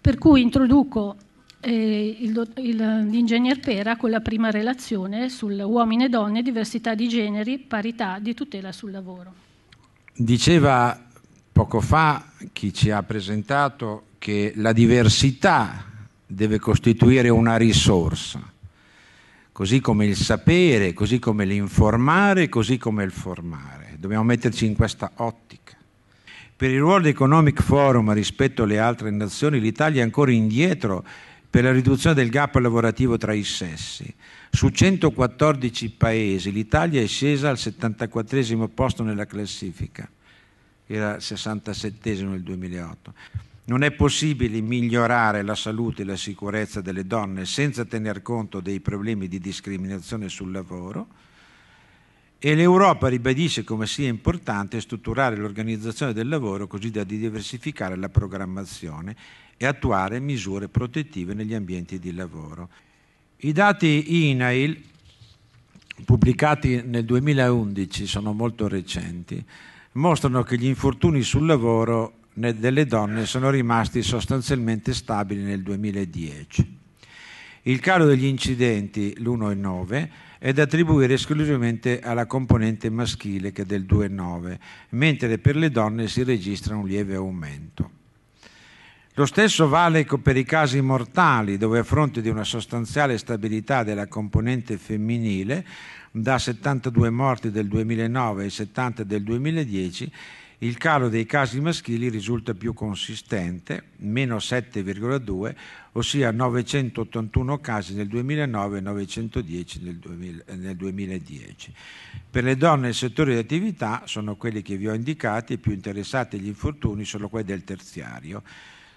Per cui introduco eh, l'ingegner Pera con la prima relazione sul uomini e donne, diversità di generi, parità di tutela sul lavoro. Diceva poco fa chi ci ha presentato che la diversità deve costituire una risorsa, così come il sapere, così come l'informare, così come il formare. Dobbiamo metterci in questa ottica. Per il World Economic Forum rispetto alle altre nazioni l'Italia è ancora indietro per la riduzione del gap lavorativo tra i sessi. Su 114 paesi l'Italia è scesa al 74 posto nella classifica, era al 67 nel 2008. Non è possibile migliorare la salute e la sicurezza delle donne senza tener conto dei problemi di discriminazione sul lavoro e l'Europa ribadisce come sia importante strutturare l'organizzazione del lavoro così da diversificare la programmazione e attuare misure protettive negli ambienti di lavoro. I dati INAIL pubblicati nel 2011 sono molto recenti, mostrano che gli infortuni sul lavoro delle donne sono rimasti sostanzialmente stabili nel 2010. Il calo degli incidenti, l'1,9, è da attribuire esclusivamente alla componente maschile che è del 2,9, mentre per le donne si registra un lieve aumento. Lo stesso vale per i casi mortali, dove a fronte di una sostanziale stabilità della componente femminile, da 72 morti del 2009 ai 70 del 2010, il calo dei casi maschili risulta più consistente, meno 7,2, ossia 981 casi nel 2009 e 910 nel, 2000, nel 2010. Per le donne il settore di attività sono quelli che vi ho indicati i più interessati agli infortuni sono quelli del terziario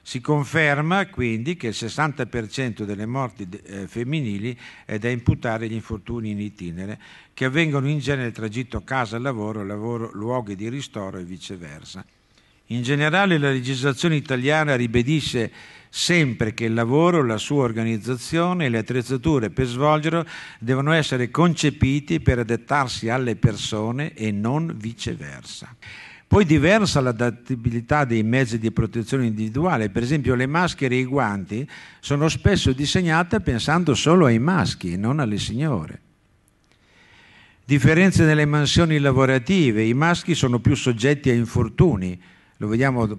si conferma quindi che il 60% delle morti eh, femminili è da imputare agli infortuni in itinere, che avvengono in genere tragitto casa-lavoro, lavoro, luoghi di ristoro e viceversa. In generale la legislazione italiana ribadisce sempre che il lavoro, la sua organizzazione e le attrezzature per svolgerlo devono essere concepiti per adattarsi alle persone e non viceversa. Poi diversa l'adattabilità dei mezzi di protezione individuale, per esempio le maschere e i guanti sono spesso disegnate pensando solo ai maschi e non alle signore. Differenze nelle mansioni lavorative, i maschi sono più soggetti a infortuni, lo vediamo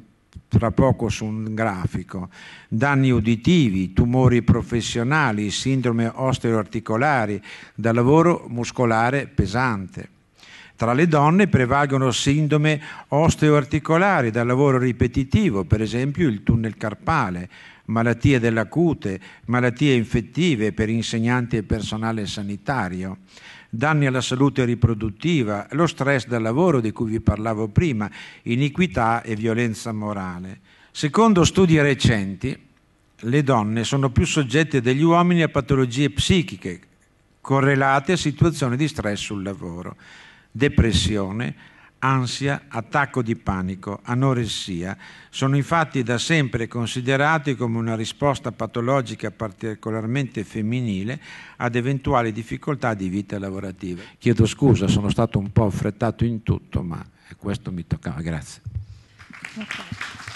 tra poco su un grafico, danni uditivi, tumori professionali, sindrome osteoarticolari, da lavoro muscolare pesante. Tra le donne prevalgono sindrome osteoarticolari da lavoro ripetitivo, per esempio il tunnel carpale, malattie della cute, malattie infettive per insegnanti e personale sanitario, danni alla salute riproduttiva, lo stress dal lavoro di cui vi parlavo prima, iniquità e violenza morale. Secondo studi recenti, le donne sono più soggette degli uomini a patologie psichiche correlate a situazioni di stress sul lavoro depressione, ansia, attacco di panico, anoressia, sono infatti da sempre considerati come una risposta patologica particolarmente femminile ad eventuali difficoltà di vita lavorativa. Chiedo scusa, sono stato un po' affrettato in tutto, ma questo mi toccava. Grazie.